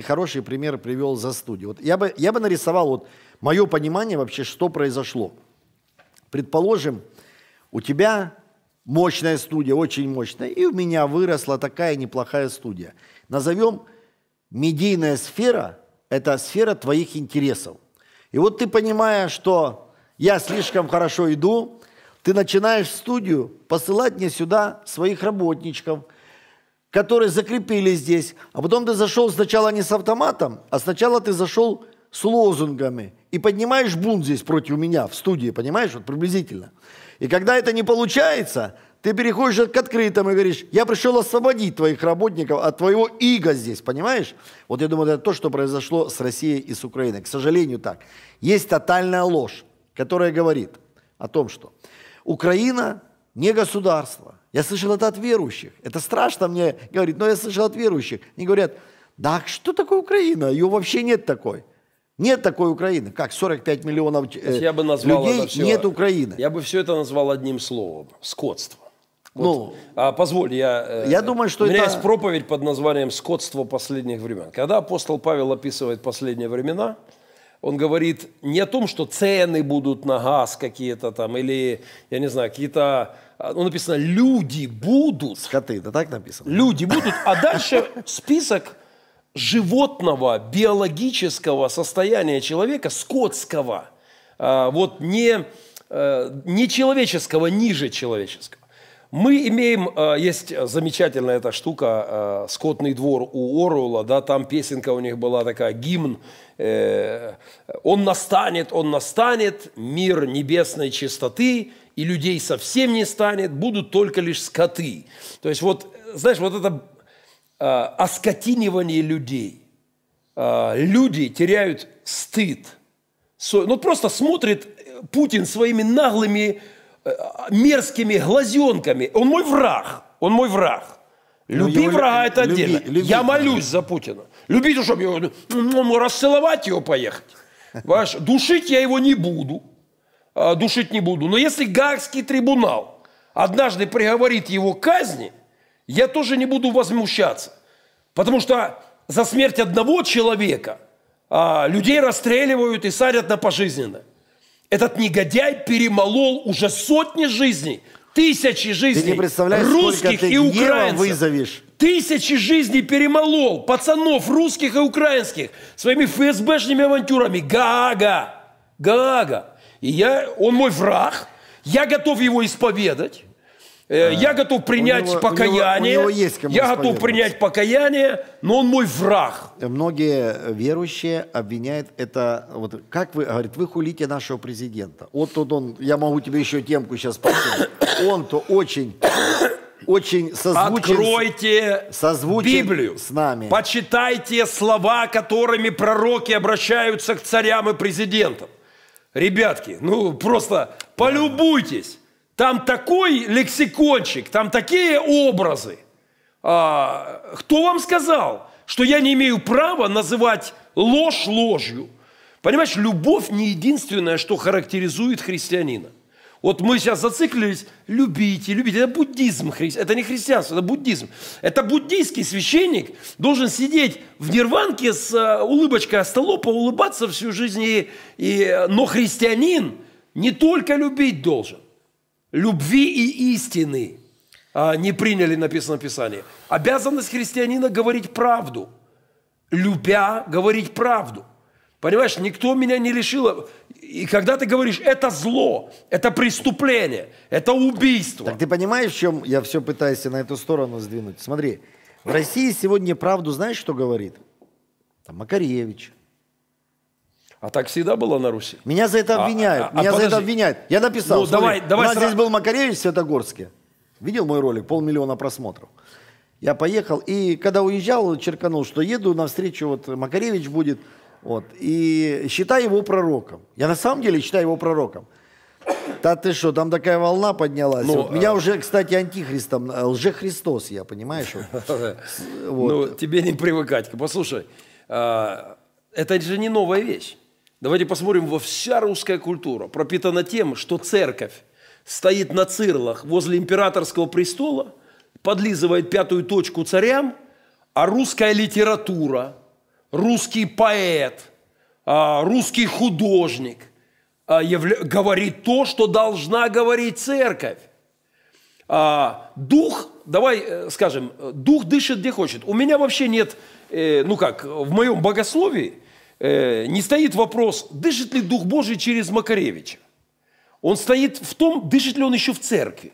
ты хорошие примеры привел за студию. Вот я, бы, я бы нарисовал вот мое понимание вообще, что произошло. Предположим, у тебя мощная студия, очень мощная, и у меня выросла такая неплохая студия. Назовем медийная сфера – это сфера твоих интересов. И вот ты понимаешь, что я слишком хорошо иду, ты начинаешь в студию посылать мне сюда своих работничков – которые закрепили здесь. А потом ты зашел сначала не с автоматом, а сначала ты зашел с лозунгами. И поднимаешь бунт здесь против меня в студии, понимаешь, вот приблизительно. И когда это не получается, ты переходишь к открытым и говоришь, я пришел освободить твоих работников от твоего иго здесь, понимаешь? Вот я думаю, это то, что произошло с Россией и с Украиной. К сожалению, так. Есть тотальная ложь, которая говорит о том, что Украина не государство, я слышал это от верующих. Это страшно мне говорить, но я слышал от верующих. Они говорят, да что такое Украина? Ее вообще нет такой. Нет такой Украины. Как 45 миллионов э, я бы назвал людей, все, нет Украины. Я бы все это назвал одним словом. Скотство. Вот. Ну, а, позволь, я... Э, я э, думаю, что У меня это... есть проповедь под названием «Скотство последних времен». Когда апостол Павел описывает последние времена, он говорит не о том, что цены будут на газ какие-то там, или, я не знаю, какие-то... А, ну, написано, люди будут. Скоты, да так написано? Люди будут, а дальше список животного, биологического состояния человека, скотского, а, вот не, э, не человеческого, ниже человеческого. Мы имеем, э, есть замечательная эта штука, э, «Скотный двор» у Оруэлла, да, там песенка у них была такая, гимн Э, он настанет, он настанет, мир небесной чистоты, и людей совсем не станет, будут только лишь скоты. То есть вот, знаешь, вот это э, оскотинивание людей. Э, люди теряют стыд. Ну, просто смотрит Путин своими наглыми, мерзкими глазенками. Он мой враг, он мой враг. Ну, люби ну, врага – это люби, отдельно. Люби, Я молюсь за Путина любить чтобы его ну, расцеловать его поехать. Ваш, душить я его не буду. А, душить не буду. Но если Гаагский трибунал однажды приговорит его к казни, я тоже не буду возмущаться. Потому что за смерть одного человека а, людей расстреливают и садят на пожизненно. Этот негодяй перемолол уже сотни жизней, тысячи жизней ты не представляешь, русских ты и украинцев. вызовешь. Тысячи жизней перемолол пацанов русских и украинских своими ФСБшными авантюрами. Гага! Гага! И я, он мой враг, я готов его исповедать. Э, а, я готов принять у него, покаяние. У него, у него есть я готов принять покаяние, но он мой враг. Многие верующие обвиняют это. Вот как вы, говорит, вы хулите нашего президента. Вот тут он, я могу тебе еще темку сейчас поставить. Он-то очень очень созвучен, Откройте созвучен Библию, с нами. почитайте слова, которыми пророки обращаются к царям и президентам. Ребятки, ну просто полюбуйтесь. Там такой лексикончик, там такие образы. А, кто вам сказал, что я не имею права называть ложь ложью? Понимаешь, любовь не единственное, что характеризует христианина. Вот мы сейчас зациклились, любите, любите. Это буддизм, это не христианство, это буддизм. Это буддийский священник должен сидеть в нирванке с э, улыбочкой остолопа, улыбаться всю жизнь. И, и, но христианин не только любить должен. Любви и истины а, не приняли, написано в Писании. Обязанность христианина говорить правду. Любя, говорить правду. Понимаешь, никто меня не лишил и когда ты говоришь, это зло, это преступление, это убийство. Так ты понимаешь, в чем я все пытаюсь на эту сторону сдвинуть? Смотри, в России сегодня правду знаешь, что говорит? Там Макаревич. А так всегда было на Руси. Меня за это а, обвиняют. А, а, меня подожди. за это обвиняют. Я написал. Ну, смотри, давай, давай у нас сра... здесь был Макаревич в Святогорске. Видел мой ролик? Полмиллиона просмотров. Я поехал, и когда уезжал, черканул, что еду навстречу, вот Макаревич будет, вот. И считаю его пророком. Я на самом деле считаю его пророком. Да ты что, там такая волна поднялась. Ну, вот. Меня а... уже, кстати, антихристом, э, лжехристос, я понимаешь? Ну, тебе не привыкать. Послушай, а, это же не новая вещь. Давайте посмотрим, во вся русская культура пропитана тем, что церковь стоит на цирлах возле императорского престола, подлизывает пятую точку царям, а русская литература – русский поэт, а, русский художник а, говорит то, что должна говорить церковь. А, дух, давай э, скажем, дух дышит где хочет. У меня вообще нет, э, ну как, в моем богословии э, не стоит вопрос, дышит ли Дух Божий через Макаревича. Он стоит в том, дышит ли он еще в церкви.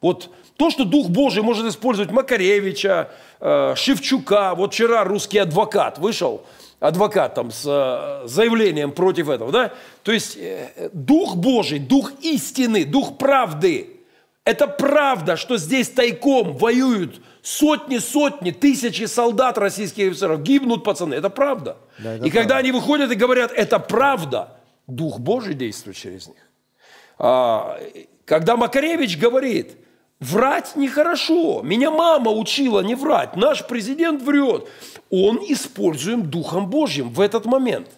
Вот то, что Дух Божий может использовать Макаревича, э, Шевчука. Вот вчера русский адвокат вышел, адвокат там с э, заявлением против этого, да? То есть э, Дух Божий, Дух истины, Дух правды. Это правда, что здесь тайком воюют сотни, сотни, тысячи солдат российских офицеров. Гибнут пацаны, это правда. Да, это и правда. когда они выходят и говорят, это правда, Дух Божий действует через них. А, когда Макаревич говорит – Врать нехорошо. Меня мама учила не врать. Наш президент врет. Он используем Духом Божьим в этот момент.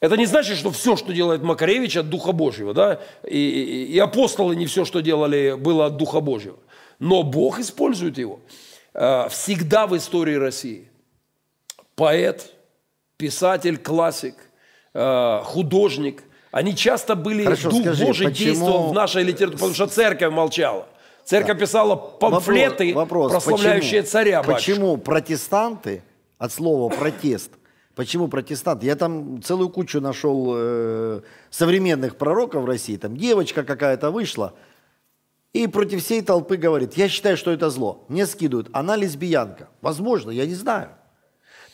Это не значит, что все, что делает Макаревич, от Духа Божьего. Да? И, и, и апостолы не все, что делали, было от Духа Божьего. Но Бог использует его. Э, всегда в истории России поэт, писатель, классик, э, художник, они часто были, Хорошо, Дух скажи, Божий почему... действовал в нашей литературе, потому что церковь молчала. Церковь да. писала памфлеты, вопрос, прославляющие почему, царя. Батюшка. Почему протестанты, от слова протест, Почему протестант? Я там целую кучу нашел э, современных пророков в России. Там девочка какая-то вышла и против всей толпы говорит, я считаю, что это зло. Мне скидывают, она лесбиянка. Возможно, я не знаю.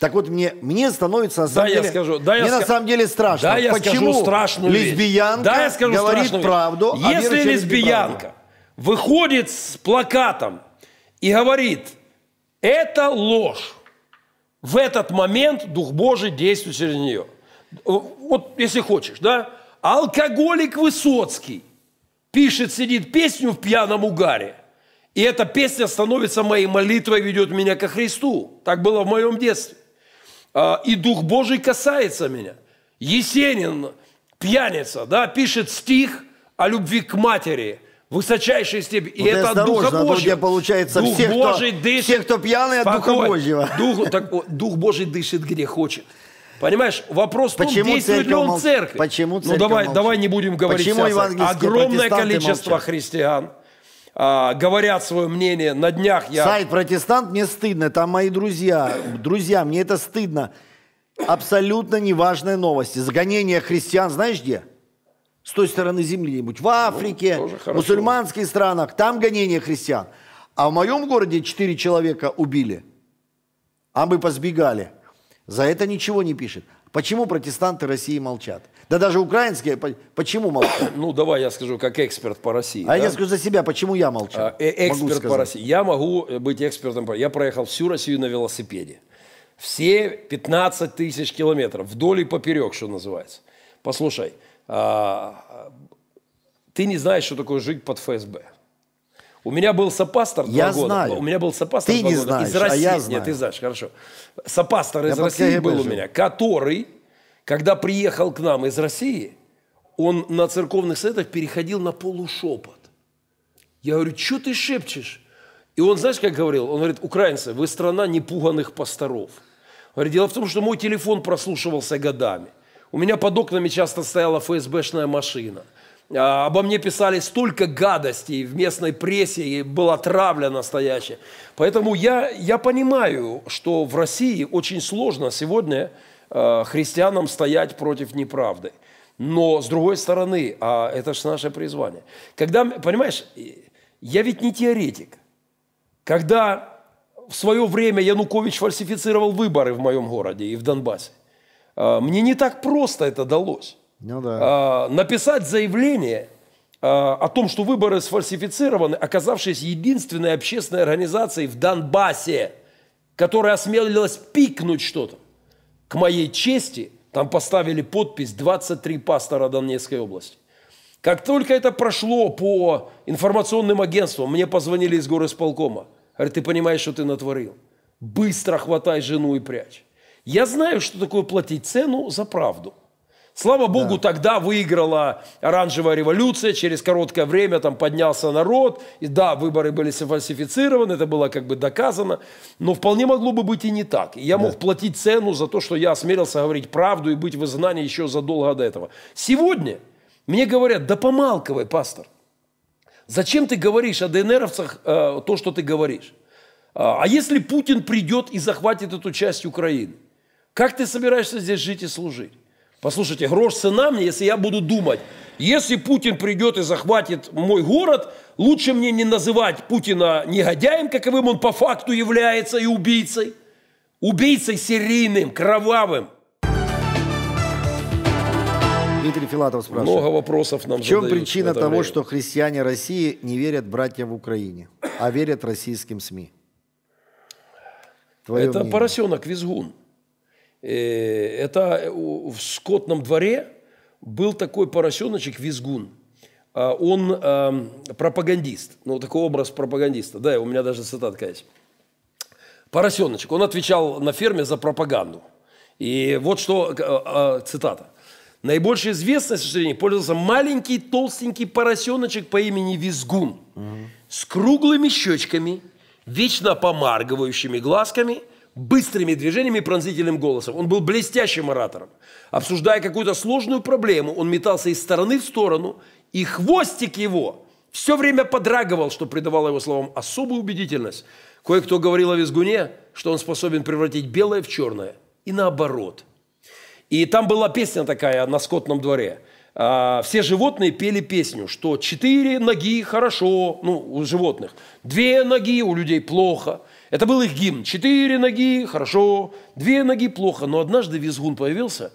Так вот, мне, мне становится на самом да, деле, я скажу, да, мне я на ск... самом деле страшно. Да, я Почему скажу страшную лесбиянка да, я скажу говорит правду, вещь. а Если лесбиянка правду? выходит с плакатом и говорит, это ложь. В этот момент Дух Божий действует через нее. Вот если хочешь, да? Алкоголик Высоцкий пишет, сидит песню в пьяном угаре. И эта песня становится моей молитвой, ведет меня ко Христу. Так было в моем детстве. А, и Дух Божий касается меня. Есенин, пьяница, да, пишет стих о любви к матери – высочайшей степени. Вот и это от Духа Божьего. А то у получается Дух все, Божий кто, дышит. Все, кто пьяный, от Духа Божьего. Дух, так, Дух Божий дышит где хочет. Понимаешь, вопрос в том, Почему действует ли он мол... Ну, церковь. Почему церковь ну давай, молчит? давай не будем говорить Почему сейчас. Огромное количество молчат? христиан а, говорят свое мнение. На днях я... Сайт «Протестант» мне стыдно, там мои друзья. Друзья, мне это стыдно. Абсолютно неважные новость Загонение христиан, знаешь где? с той стороны земли, где нибудь в Африке, ну, мусульманских странах, там гонение христиан. А в моем городе четыре человека убили, а мы позбегали. За это ничего не пишет. Почему протестанты России молчат? Да даже украинские, почему молчат? Ну, давай я скажу, как эксперт по России. А да? я скажу за себя, почему я молчу? А, э эксперт по России. Я могу э, быть экспертом. Я проехал всю Россию на велосипеде. Все 15 тысяч километров, вдоль и поперек, что называется. Послушай, а, ты не знаешь, что такое жить под ФСБ. У меня был сопастор я два знаю. У меня был сопастор ты два не года знаешь, из России. А я знаю. Нет, ты знаешь, хорошо. Сопастор из я России был у меня, который, когда приехал к нам из России, он на церковных советах переходил на полушепот. Я говорю, что ты шепчешь? И он, знаешь, как говорил? Он говорит, украинцы, вы страна непуганных пасторов. говорит, дело в том, что мой телефон прослушивался годами – у меня под окнами часто стояла ФСБшная машина. А, обо мне писали столько гадостей в местной прессе, и была травля настоящая. Поэтому я, я понимаю, что в России очень сложно сегодня э, христианам стоять против неправды. Но, с другой стороны, а это же наше призвание. Когда, понимаешь, я ведь не теоретик. Когда в свое время Янукович фальсифицировал выборы в моем городе и в Донбассе, а, мне не так просто это далось. Ну, да. А, написать заявление а, о том, что выборы сфальсифицированы, оказавшись единственной общественной организацией в Донбассе, которая осмелилась пикнуть что-то. К моей чести, там поставили подпись 23 пастора Донецкой области. Как только это прошло по информационным агентствам, мне позвонили из горосполкома. Говорят, ты понимаешь, что ты натворил? Быстро хватай жену и прячь. Я знаю, что такое платить цену за правду. Слава богу, да. тогда выиграла оранжевая революция, через короткое время там поднялся народ, и да, выборы были сфальсифицированы, это было как бы доказано, но вполне могло бы быть и не так. И я да. мог платить цену за то, что я осмелился говорить правду и быть в изгнании еще задолго до этого. Сегодня мне говорят, да помалковый, пастор, зачем ты говоришь о ДНРовцах э, то, что ты говоришь? А, а если Путин придет и захватит эту часть Украины? Как ты собираешься здесь жить и служить? Послушайте, грош цена мне, если я буду думать, если Путин придет и захватит мой город, лучше мне не называть Путина негодяем, каковым он по факту является, и убийцей. Убийцей серийным, кровавым. Дмитрий Филатов спрашивает. Много вопросов нам В чем причина в того, время? что христиане России не верят братьям в Украине, а верят российским СМИ? Твое это мнение. поросенок визгун. Э, это э, в скотном дворе был такой поросеночек визгун. А, он пропагандист, ну такой образ пропагандиста. Да, у меня даже цитатка есть. Поросеночек, он отвечал на ферме за пропаганду. И вот что, э, цитата. Наибольшей известностью среди них пользовался маленький толстенький поросеночек по имени Визгун угу. с круглыми щечками, вечно помаргивающими глазками – быстрыми движениями и пронзительным голосом. Он был блестящим оратором. Обсуждая какую-то сложную проблему, он метался из стороны в сторону, и хвостик его все время подрагивал, что придавало его словам особую убедительность. Кое-кто говорил о визгуне, что он способен превратить белое в черное. И наоборот. И там была песня такая на скотном дворе а, – все животные пели песню, что четыре ноги хорошо, ну, у животных, две ноги у людей плохо – это был их гимн. Четыре ноги – хорошо, две ноги – плохо. Но однажды визгун появился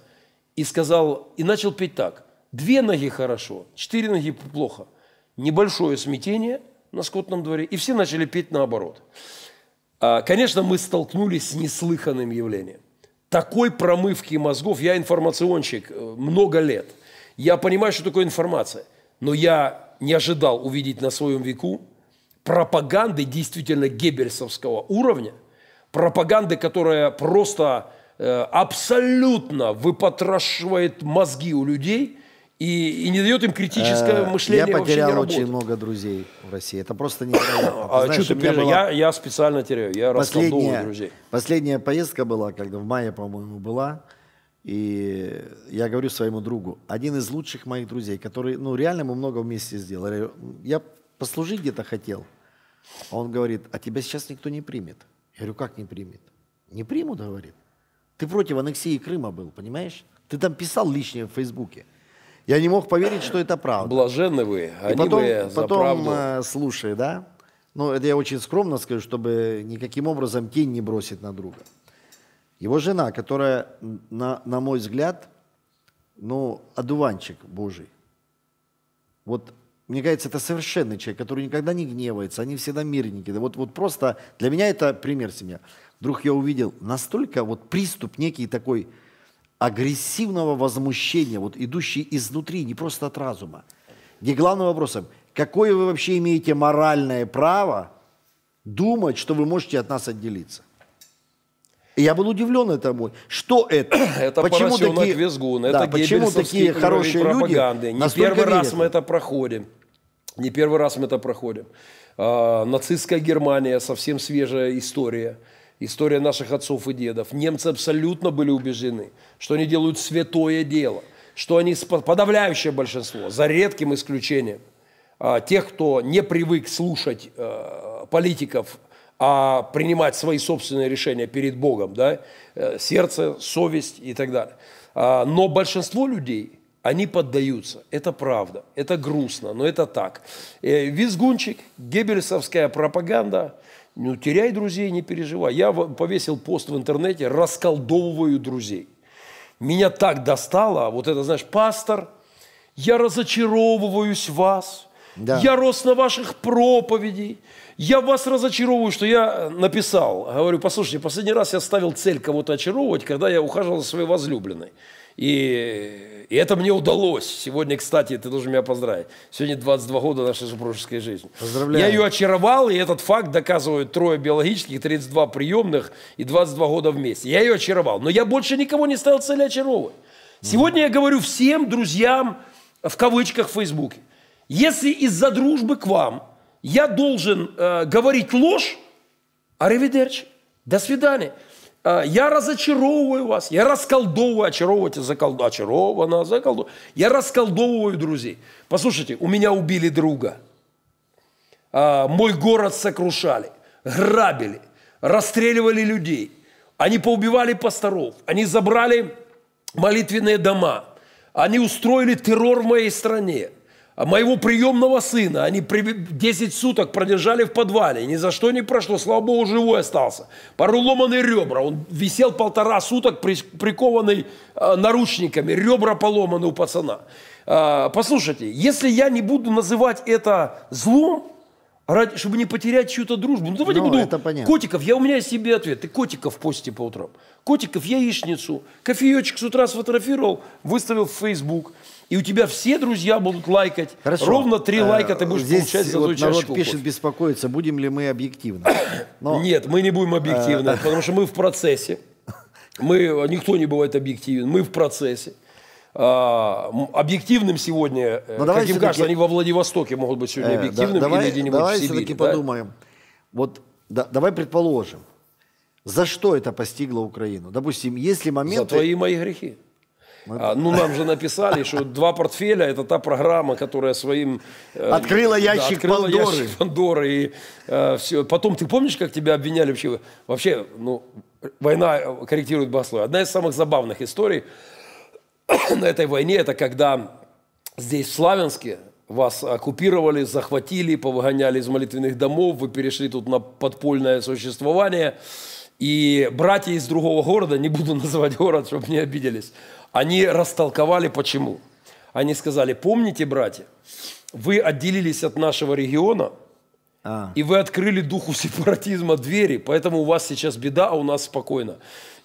и сказал, и начал петь так. Две ноги – хорошо, четыре ноги – плохо. Небольшое смятение на скотном дворе. И все начали петь наоборот. А, конечно, мы столкнулись с неслыханным явлением. Такой промывки мозгов, я информационщик э, много лет. Я понимаю, что такое информация. Но я не ожидал увидеть на своем веку пропаганды действительно геббельсовского уровня, пропаганды, которая просто э, абсолютно выпотрошивает мозги у людей и, и не дает им критическое э, мышление Я потерял не очень много друзей в России. Это просто невероятно. а что ты пережил? Я, я специально теряю, я последняя, друзей. Последняя поездка была, когда в мае, по-моему, была. И я говорю своему другу, один из лучших моих друзей, который, ну, реально мы много вместе сделали. Я послужить где-то хотел – а он говорит, а тебя сейчас никто не примет. Я говорю, как не примет? Не примут, говорит. Ты против аннексии Крыма был, понимаешь? Ты там писал лишнее в Фейсбуке. Я не мог поверить, что это правда. Блаженны вы, они И потом, вы потом правду. Э, слушай, да? Ну, это я очень скромно скажу, чтобы никаким образом тень не бросить на друга. Его жена, которая, на, на мой взгляд, ну, одуванчик божий. Вот мне кажется, это совершенный человек, который никогда не гневается, они всегда мирники. Да вот, вот просто для меня это пример семья. Вдруг я увидел настолько вот приступ некий такой агрессивного возмущения, вот идущий изнутри, не просто от разума. Не главным вопросом, эм, какое вы вообще имеете моральное право думать, что вы можете от нас отделиться? я был удивлен этому. Что это? это почему такие, Визгун, да, это почему такие хорошие люди? Не первый раз верят? мы это проходим. Не первый раз мы это проходим. А, нацистская Германия, совсем свежая история. История наших отцов и дедов. Немцы абсолютно были убеждены, что они делают святое дело, что они подавляющее большинство, за редким исключением, а, тех, кто не привык слушать э, политиков, а принимать свои собственные решения перед Богом, да, э, сердце, совесть и так далее. А, но большинство людей – они поддаются. Это правда, это грустно, но это так. Э, визгунчик, геббельсовская пропаганда, ну, теряй друзей, не переживай. Я повесил пост в интернете, расколдовываю друзей. Меня так достало, вот это, знаешь, пастор, я разочаровываюсь в вас, да. я рос на ваших проповедей, я вас разочаровываю, что я э, написал. Говорю, послушайте, последний раз я ставил цель кого-то очаровывать, когда я ухаживал за своей возлюбленной. И, и это мне удалось. Сегодня, кстати, ты должен меня поздравить. Сегодня 22 года нашей супружеской жизни. Поздравляю. Я ее очаровал, и этот факт доказывают трое биологических, 32 приемных и 22 года вместе. Я ее очаровал. Но я больше никого не стал цели очаровывать. Сегодня я говорю всем друзьям, в кавычках, в Фейсбуке. Если из-за дружбы к вам я должен э, говорить ложь, аривидерчи, до свидания. А, я разочаровываю вас, я расколдовываю, очаровывать и заколдовать, очарована, Я расколдовываю друзей. Послушайте, у меня убили друга. А, мой город сокрушали, грабили, расстреливали людей. Они поубивали пасторов, они забрали молитвенные дома, они устроили террор в моей стране – а моего приемного сына. Они 10 суток продержали в подвале. Ни за что не прошло. Слава Богу, живой остался. Пару ломаные ребра. Он висел полтора суток, прикованный а, наручниками. Ребра поломаны у пацана. А, послушайте, если я не буду называть это злом, ради, чтобы не потерять чью-то дружбу. Ну, давайте ну, буду. Котиков, я, у меня себе ответ. Ты котиков посте по утрам. Котиков яичницу. Кофеечек с утра сфотографировал, выставил в Facebook. И у тебя все друзья будут лайкать. Хорошо. Ровно три э, лайка ты будешь Здесь получать за вот чашечку народ пишет, кофе. беспокоится, будем ли мы объективны. Но... Нет, мы не будем э, объективны, потому что мы в процессе. Мы, никто не бывает объективен. Мы в процессе. А, объективным сегодня, э, Но как им кажется, они во Владивостоке могут быть сегодня объективным э, да, давай, или где-нибудь Давай все-таки да? подумаем. Вот да, давай предположим, за что это постигло Украину? Допустим, если моменты... За твои мои грехи. А, ну, нам же написали, что два портфеля это та программа, которая своим... Э, открыла ящик да, открыла Пандоры. Ящик Пандоры и, э, все. Потом, ты помнишь, как тебя обвиняли вообще? Вообще, ну, война э, корректирует богословие. Одна из самых забавных историй – на этой войне, это когда здесь, в Славянске, вас оккупировали, захватили, повыгоняли из молитвенных домов, вы перешли тут на подпольное существование. И братья из другого города, не буду называть город, чтобы не обиделись, они растолковали почему. Они сказали, помните, братья, вы отделились от нашего региона, а. И вы открыли духу сепаратизма двери, поэтому у вас сейчас беда, а у нас спокойно.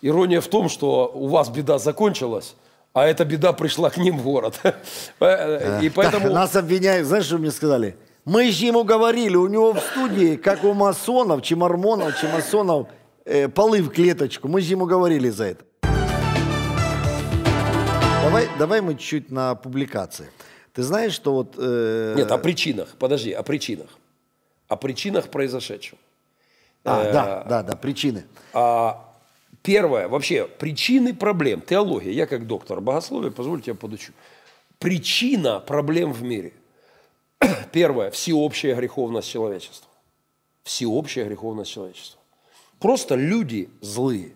Ирония в том, что у вас беда закончилась, а эта беда пришла к ним в город. Э, э, и поэтому... Нас обвиняют, знаешь, что мне сказали? Мы же ему говорили, у него в студии, как у масонов, чем чемармонов, чемасонов, э, полы в клеточку. Мы же ему говорили за это. Давай, давай мы чуть на публикации. Ты знаешь, что вот... Э... Нет, о причинах. Подожди, о причинах. О причинах произошедшего. А, э, да, да, да, причины. А, Первое, вообще, причины проблем, теология. Я как доктор богословия, позвольте, я подучу. Причина проблем в мире. Первое, всеобщая греховность человечества. Всеобщая греховность человечества. Просто люди злые,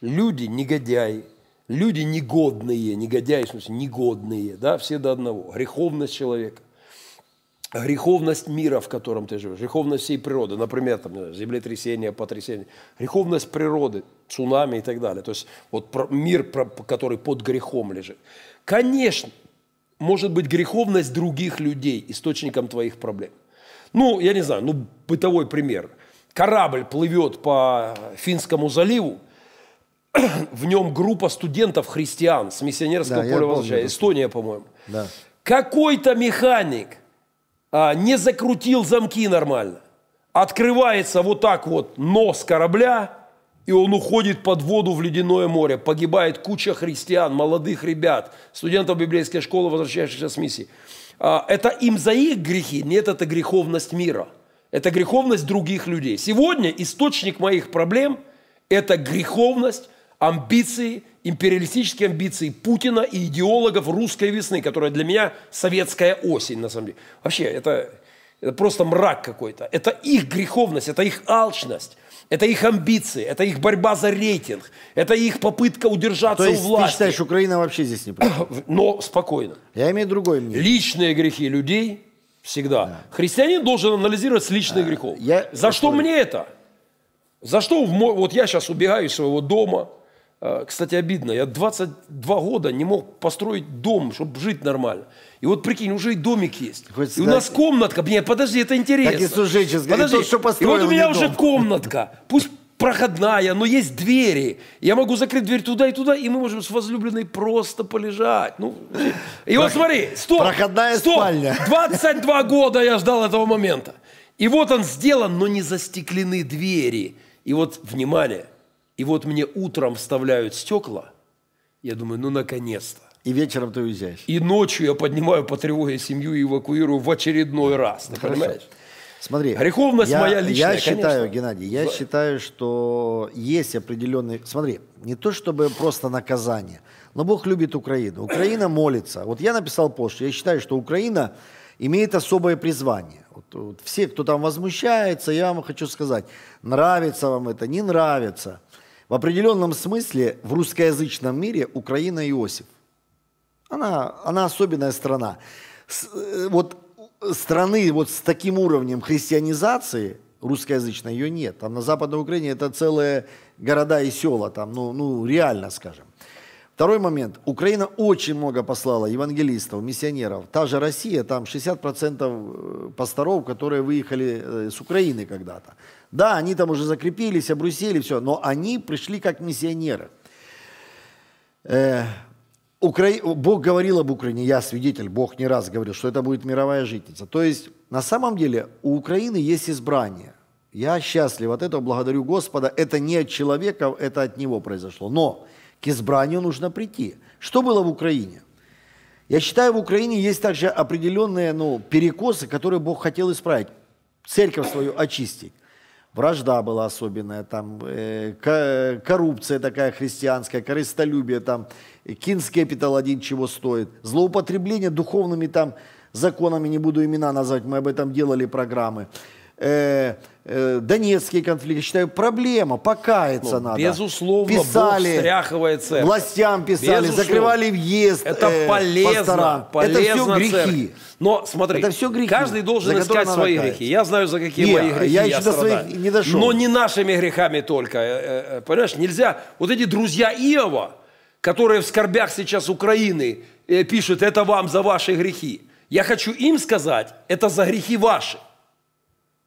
люди негодяи, люди негодные, негодяи, в смысле, негодные, да, все до одного, греховность человека греховность мира, в котором ты живешь, греховность всей природы, например, там, землетрясение, потрясение, греховность природы, цунами и так далее. То есть вот мир, который под грехом лежит. Конечно, может быть греховность других людей источником твоих проблем. Ну, я не знаю, ну, бытовой пример. Корабль плывет по Финскому заливу, в нем группа студентов-христиан с миссионерского да, поля Волжья, Эстония, по-моему. Да. Какой-то механик а, не закрутил замки нормально. Открывается вот так вот нос корабля, и он уходит под воду в ледяное море. Погибает куча христиан, молодых ребят, студентов библейской школы, возвращающихся с миссии. А, это им за их грехи, нет, это греховность мира. Это греховность других людей. Сегодня источник моих проблем – это греховность, амбиции – империалистические амбиции Путина и идеологов русской весны, которая для меня советская осень, на самом деле. Вообще, это, это просто мрак какой-то. Это их греховность, это их алчность. Это их амбиции, это их борьба за рейтинг, это их попытка удержаться То есть у власти. Ты считаешь, Украина вообще здесь не права? Но спокойно. Я имею другой мнение. Личные грехи людей всегда. Да. Христианин должен анализировать с личных а, грехов. Я... За я что помню. мне это? За что в мой... вот я сейчас убегаю из своего дома, Э, кстати, обидно. Я 22 года не мог построить дом, чтобы жить нормально. И вот прикинь, уже и домик есть. Хочется и у нас сказать... комнатка. Нет, подожди, это интересно. Так и Сужечес подожди. Тот, что построил, и вот у меня уже дом. комнатка. Пусть проходная, но есть двери. Я могу закрыть дверь туда и туда, и мы можем с возлюбленной просто полежать. Ну, и вот смотри, стоп, проходная стоп, спальня. 22 года я ждал этого момента. И вот он сделан, но не застеклены двери. И вот, внимание, и вот мне утром вставляют стекла, я думаю, ну наконец-то. И вечером ты уезжаешь. И ночью я поднимаю по тревоге семью и эвакуирую в очередной раз. Ты Хорошо. понимаешь? Смотри, греховность я, моя личная. Я считаю, конечно. Геннадий, я Зла... считаю, что есть определенный. Смотри, не то чтобы просто наказание, но Бог любит Украину. Украина молится. Вот я написал пост, я считаю, что Украина имеет особое призвание. Вот, вот все, кто там возмущается, я вам хочу сказать, нравится вам это, не нравится. В определенном смысле в русскоязычном мире Украина Иосиф. Она, она особенная страна. С, э, вот страны вот с таким уровнем христианизации русскоязычной ее нет. Там на Западной Украине это целые города и села, там, ну, ну реально скажем. Второй момент. Украина очень много послала евангелистов, миссионеров. Та же Россия, там 60% э, пасторов, которые выехали э, с Украины когда-то. Да, они там уже закрепились, обрусели, все, но они пришли как миссионеры. Э, Укра... Бог говорил об Украине, я свидетель, Бог не раз говорил, что это будет мировая жительница. То есть на самом деле у Украины есть избрание. Я счастлив от этого, благодарю Господа. Это не от человека, это от Него произошло. Но к избранию нужно прийти. Что было в Украине? Я считаю, в Украине есть также определенные ну, перекосы, которые Бог хотел исправить. Церковь свою очистить вражда была особенная, там, э, коррупция такая христианская, корыстолюбие, там, Kings Capital один чего стоит, злоупотребление духовными там законами, не буду имена назвать, мы об этом делали программы э, э, Донецкий конфликт, я считаю, проблема, покаяться ну, надо. Безусловно, писали, Бог стряхивает церковь. Властям писали, безусловно. закрывали въезд Это э, полезно, полезно Это все грехи. Церковь. Но смотри, Это все грехи, каждый должен искать свои каяться. грехи. Я знаю, за какие Нет, мои грехи я, еще я до страдаю. своих не дошел. Но не нашими грехами только. Э, э, понимаешь, нельзя... Вот эти друзья Иова, которые в скорбях сейчас Украины э, пишут, это вам за ваши грехи. Я хочу им сказать, это за грехи ваши.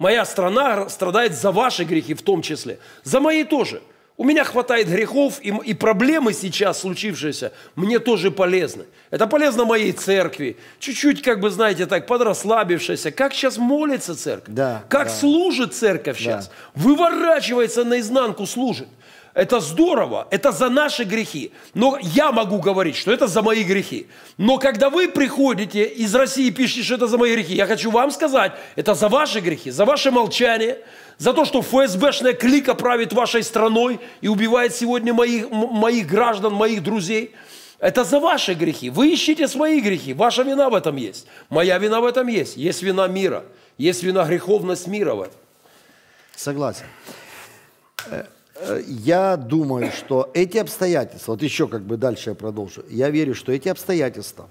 Моя страна страдает за ваши грехи в том числе. За мои тоже. У меня хватает грехов, и, и проблемы сейчас случившиеся мне тоже полезны. Это полезно моей церкви. Чуть-чуть, как бы, знаете, так, подрасслабившаяся. Как сейчас молится церковь? Да, как да. служит церковь сейчас? Да. Выворачивается наизнанку, служит. Это здорово, это за наши грехи. Но я могу говорить, что это за мои грехи. Но когда вы приходите из России и пишете, что это за мои грехи, я хочу вам сказать, это за ваши грехи, за ваше молчание, за то, что ФСБшная клика правит вашей страной и убивает сегодня моих, моих граждан, моих друзей. Это за ваши грехи. Вы ищите свои грехи. Ваша вина в этом есть. Моя вина в этом есть. Есть вина мира. Есть вина греховность мира в этом. Согласен. Э, Э, я думаю, что эти обстоятельства, вот еще как бы дальше я продолжу, я верю, что эти обстоятельства,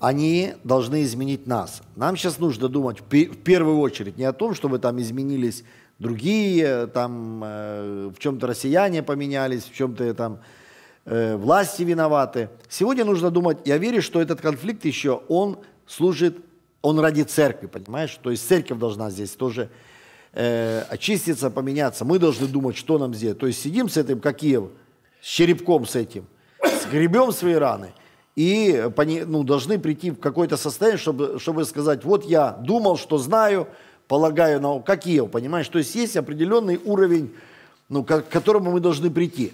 они должны изменить нас. Нам сейчас нужно думать в первую очередь не о том, чтобы там изменились другие, там э, в чем-то россияне поменялись, в чем-то там э, власти виноваты. Сегодня нужно думать, я верю, что этот конфликт еще, он служит, он ради церкви, понимаешь? То есть церковь должна здесь тоже э, очиститься, поменяться. Мы должны думать, что нам сделать. То есть сидим с этим, какие, с черепком с этим, сгребем свои раны и э, ну, должны прийти в какое-то состояние, чтобы, чтобы сказать, вот я думал, что знаю, полагаю на какие, понимаешь? То есть есть определенный уровень, ну, к, к которому мы должны прийти.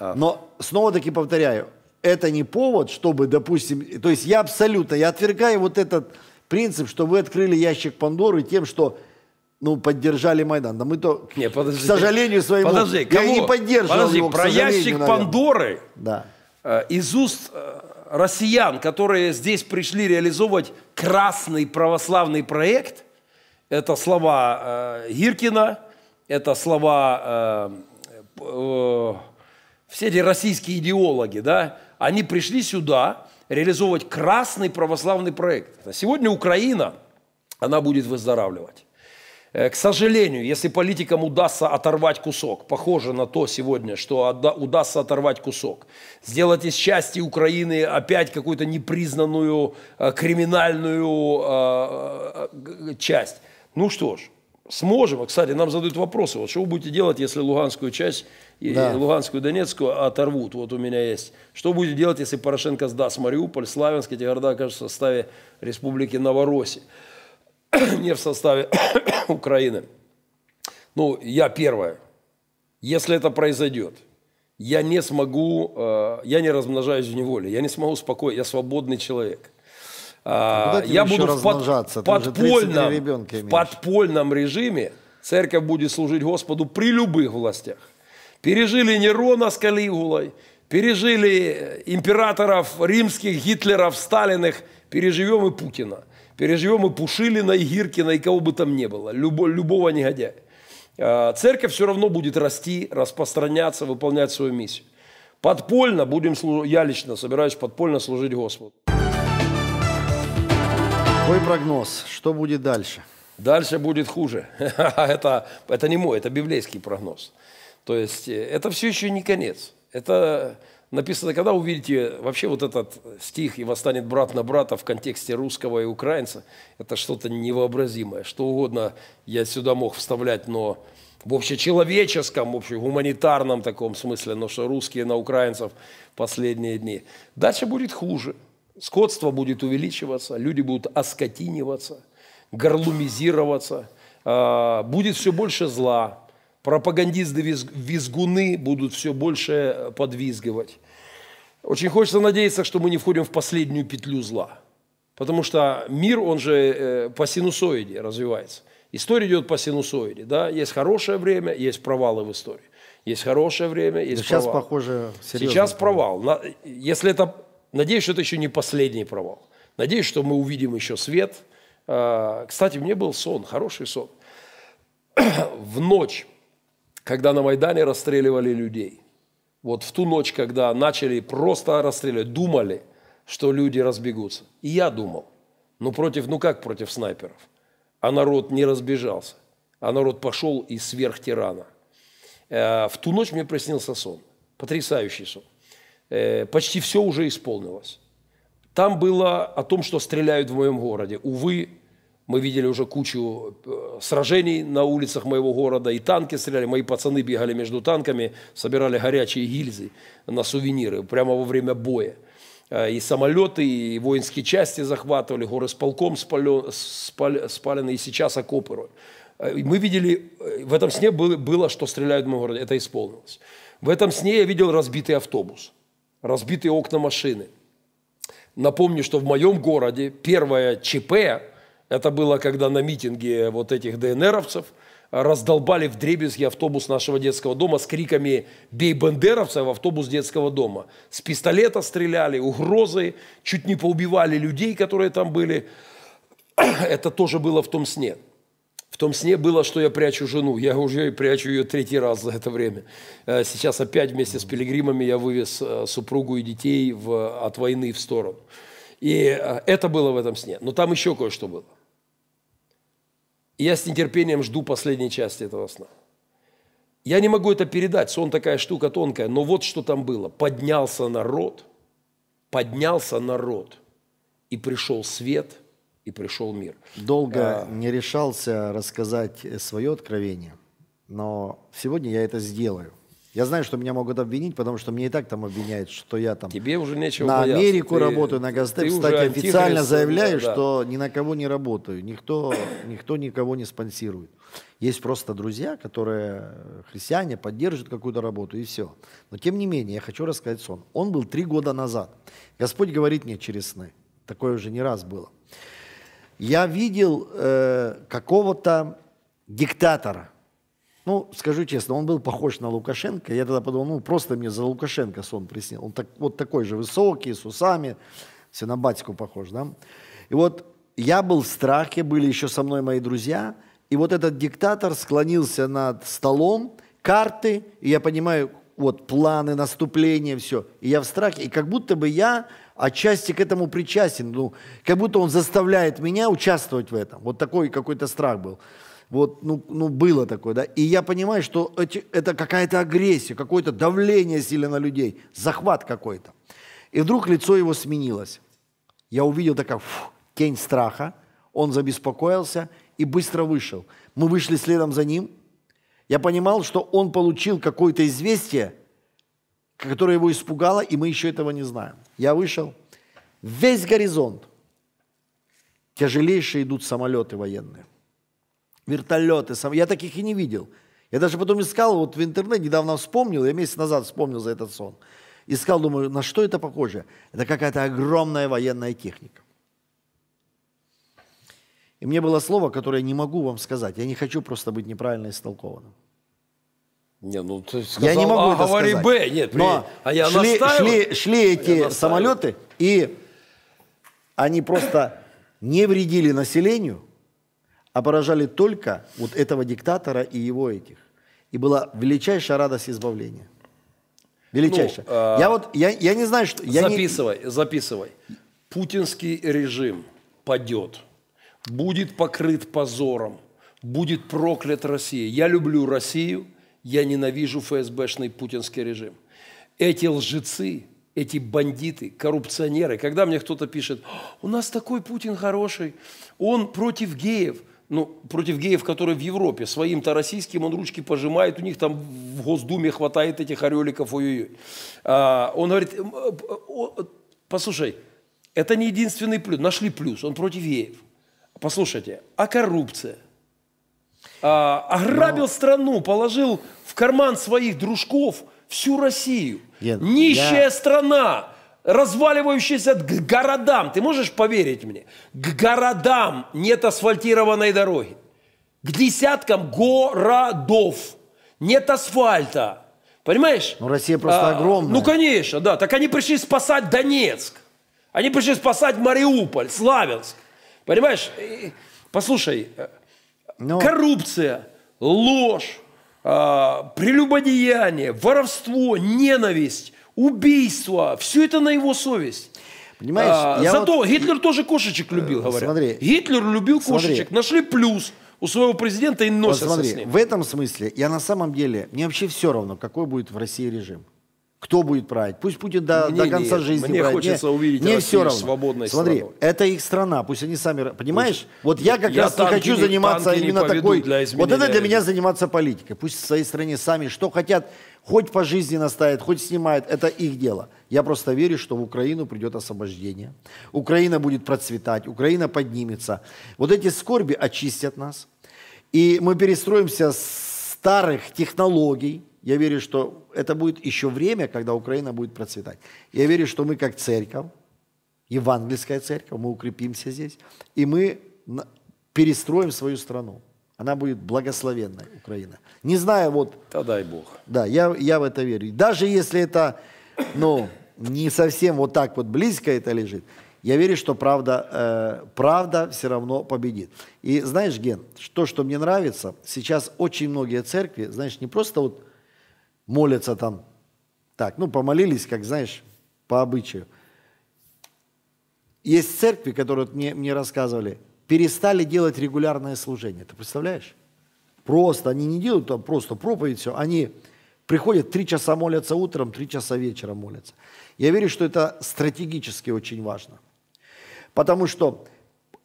А. Но снова-таки повторяю, это не повод, чтобы, допустим, то есть я абсолютно, я отвергаю вот этот принцип, что вы открыли ящик Пандоры тем, что ну, поддержали Майдан. Да мы-то, не, подожди, к сожалению своему, подожди, кого? я не поддерживал подожди, его, про ящик наверное. Пандоры да. э, из уст э, россиян, которые здесь пришли реализовывать красный православный проект, это слова э, Гиркина, это слова э, э, все эти российские идеологи, да, они пришли сюда реализовывать красный православный проект. сегодня Украина, она будет выздоравливать. Э, к сожалению, если политикам удастся оторвать кусок, похоже на то сегодня, что удастся оторвать кусок, сделать из части Украины опять какую-то непризнанную э, криминальную э, часть. Ну что ж, сможем. А, кстати, нам задают вопросы, вот что вы будете делать, если луганскую часть, да. луганскую Донецкую оторвут? Вот у меня есть. Что будете делать, если Порошенко сдаст Мариуполь, Славянск, эти города окажутся в составе Республики Новороссия? не в составе Украины. Ну, я первое. Если это произойдет, я не смогу, э, я не размножаюсь в неволе, я не смогу спокойно, я свободный человек. А ну, я буду в под, подпольном, в подпольном режиме, церковь будет служить Господу при любых властях. Пережили Нерона с Калигулой, пережили императоров римских, Гитлеров, Сталиных, переживем и Путина – Переживем и Пушилина, и Гиркина, и кого бы там ни было, любо, любого негодяя. А, церковь все равно будет расти, распространяться, выполнять свою миссию. Подпольно будем служить, я лично собираюсь подпольно служить Господу. Твой прогноз, что будет дальше? Дальше будет хуже. это, это не мой, это библейский прогноз. То есть э, это все еще не конец. Это написано, когда увидите вообще вот этот стих «И восстанет брат на брата» в контексте русского и украинца, это что-то невообразимое. Что угодно я сюда мог вставлять, но в общечеловеческом, в общегуманитарном таком смысле, но что русские на украинцев последние дни. Дальше будет хуже. Скотство будет увеличиваться, люди будут оскотиниваться, горлумизироваться, а, будет все больше зла, пропагандисты-визгуны будут все больше подвизгивать. Очень хочется надеяться, что мы не входим в последнюю петлю зла. Потому что мир, он же э, по синусоиде развивается. История идет по синусоиде. Да? Есть хорошее время, есть провалы в истории. Есть хорошее время, есть да провал. Сейчас, похоже, серьезно. Сейчас провал. Если это, надеюсь, что это еще не последний провал. Надеюсь, что мы увидим еще свет. А, кстати, мне был сон, хороший сон. В ночь, когда на Майдане расстреливали людей, вот в ту ночь, когда начали просто расстреливать, думали, что люди разбегутся. И я думал. Ну против, ну как против снайперов? А народ не разбежался. А народ пошел из сверх тирана. Э, в ту ночь мне приснился сон. Потрясающий сон. Э, почти все уже исполнилось. Там было о том, что стреляют в моем городе. Увы, мы видели уже кучу э, сражений на улицах моего города, и танки стреляли. Мои пацаны бегали между танками, собирали горячие гильзы на сувениры прямо во время боя. Э, и самолеты, и воинские части захватывали, горы с полком спален, спалены, и сейчас окопы. Э, мы видели, в этом сне было, было, что стреляют в моем городе, это исполнилось. В этом сне я видел разбитый автобус, разбитые окна машины. Напомню, что в моем городе первое ЧП это было, когда на митинге вот этих ДНРовцев раздолбали в дребезги автобус нашего детского дома с криками «Бей бандеровца!» в автобус детского дома. С пистолета стреляли, угрозы, чуть не поубивали людей, которые там были. Это тоже было в том сне. В том сне было, что я прячу жену. Я уже прячу ее третий раз за это время. Э, сейчас опять вместе с пилигримами я вывез э, супругу и детей в, от войны в сторону. И э, это было в этом сне. Но там еще кое-что было. Я с нетерпением жду последней части этого сна. Я не могу это передать, сон такая штука тонкая, но вот что там было. Поднялся народ, поднялся народ, и пришел свет, и пришел мир. Долго а... не решался рассказать свое откровение, но сегодня я это сделаю. Я знаю, что меня могут обвинить, потому что мне и так там обвиняют, что я там Тебе уже нечего на бояться. Америку ты, работаю, на Гастеп. Кстати, официально заявляю, да, что ни на кого не работаю, никто, никто никого не спонсирует. Есть просто друзья, которые э, христиане, поддерживают какую-то работу и все. Но тем не менее, я хочу рассказать сон. Он был три года назад. Господь говорит мне через сны. Такое уже не раз было. Я видел э, какого-то диктатора, ну, скажу честно, он был похож на Лукашенко. Я тогда подумал, ну, просто мне за Лукашенко сон приснил. Он так, вот такой же высокий, с усами, все на батьку похож, да? И вот я был в страхе, были еще со мной мои друзья, и вот этот диктатор склонился над столом, карты, и я понимаю, вот планы наступления, все. И я в страхе, и как будто бы я отчасти к этому причастен, ну, как будто он заставляет меня участвовать в этом. Вот такой какой-то страх был. Вот, ну, ну, было такое, да. И я понимаю, что эти, это какая-то агрессия, какое-то давление сильно на людей, захват какой-то. И вдруг лицо его сменилось. Я увидел такая фу, тень страха, он забеспокоился и быстро вышел. Мы вышли следом за ним. Я понимал, что он получил какое-то известие, которое его испугало, и мы еще этого не знаем. Я вышел. Весь горизонт. Тяжелейшие идут самолеты военные вертолеты. Сам... Я таких и не видел. Я даже потом искал, вот в интернете недавно вспомнил, я месяц назад вспомнил за этот сон. Искал, думаю, на что это похоже? Это какая-то огромная военная техника. И мне было слово, которое я не могу вам сказать. Я не хочу просто быть неправильно истолкованным. Не, ну ты сказал, я не могу а, это говори сказать. Б, нет, при... Но а я шли, шли, шли эти я самолеты, и они просто не вредили населению – а только вот этого диктатора и его этих. И была величайшая радость избавления. Величайшая. Ну, а я вот, я, я не знаю, что... Я записывай, не... записывай. Путинский режим падет, будет покрыт позором, будет проклят Россия. Я люблю Россию, я ненавижу ФСБшный путинский режим. Эти лжецы, эти бандиты, коррупционеры, когда мне кто-то пишет, у нас такой Путин хороший, он против геев – ну, против геев, которые в Европе, своим-то российским он ручки пожимает, у них там в Госдуме хватает этих ореликов, ой-ой-ой. А, он говорит, послушай, это не единственный плюс, нашли плюс, он против геев. Послушайте, а коррупция? А, ограбил Но... Ну. страну, положил в карман своих дружков всю Россию. Нет, Нищая я... страна, разваливающиеся к городам. Ты можешь поверить мне? К городам нет асфальтированной дороги. К десяткам городов нет асфальта. Понимаешь? Ну, Россия просто а, огромная. Ну, конечно, да. Так они пришли спасать Донецк. Они пришли спасать Мариуполь, Славянск. Понимаешь? Послушай, э, Но... Ну. коррупция, ложь, а, прелюбодеяние, воровство, ненависть – убийства, все это на его совесть. Понимаешь? А, зато вот... Гитлер тоже кошечек э, любил, э, говорят. Смотри, Гитлер любил кошечек. Смотри. Нашли плюс у своего президента и носятся вот смотри, с ним. В этом смысле я на самом деле, мне вообще все равно, какой будет в России режим кто будет править. Пусть Путин до, мне до конца нет, жизни Мне правит. хочется мне, увидеть мне все равно. свободной Смотри, страной. это их страна, пусть они сами... Понимаешь, пусть, вот я как я раз не хочу заниматься именно такой... вот это для меня заниматься политикой. Пусть в своей стране сами что хотят, хоть по жизни наставят, хоть снимают, это их дело. Я просто верю, что в Украину придет освобождение. Украина будет процветать, Украина поднимется. Вот эти скорби очистят нас. И мы перестроимся с старых технологий, я верю, что это будет еще время, когда Украина будет процветать. Я верю, что мы как церковь, евангельская церковь, мы укрепимся здесь, и мы перестроим свою страну. Она будет благословенной, Украина. Не знаю, вот... Да дай Бог. Да, я, я в это верю. Даже если это, ну, не совсем вот так вот близко это лежит, я верю, что правда, э, правда все равно победит. И знаешь, Ген, то, что мне нравится, сейчас очень многие церкви, знаешь, не просто вот молятся там так, ну, помолились, как, знаешь, по обычаю. Есть церкви, которые мне, мне рассказывали, перестали делать регулярное служение. Ты представляешь? Просто, они не делают там просто проповедь, все. Они приходят, три часа молятся утром, три часа вечером молятся. Я верю, что это стратегически очень важно. Потому что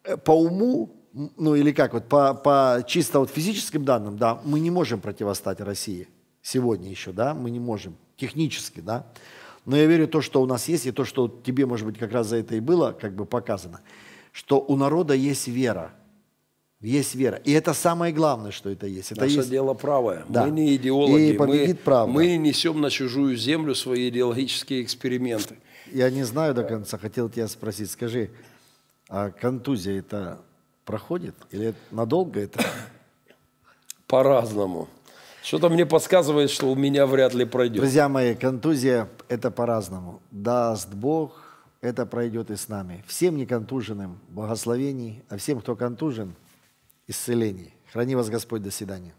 э, по уму, ну или как, вот по, по чисто вот физическим данным, да, мы не можем противостать России – сегодня еще, да, мы не можем, технически, да. Но я верю в то, что у нас есть, и то, что тебе, может быть, как раз за это и было как бы показано, что у народа есть вера. Есть вера. И это самое главное, что это есть. Это Наше есть... дело правое. Да. Мы не идеологи. И победит мы, правда. Мы несем на чужую землю свои идеологические эксперименты. Я не знаю до конца, хотел тебя спросить. Скажи, а контузия это проходит? Или надолго это? По-разному. Что-то мне подсказывает, что у меня вряд ли пройдет. Друзья мои, контузия – это по-разному. Даст Бог, это пройдет и с нами. Всем неконтуженным благословений, а всем, кто контужен, исцелений. Храни вас Господь, до свидания.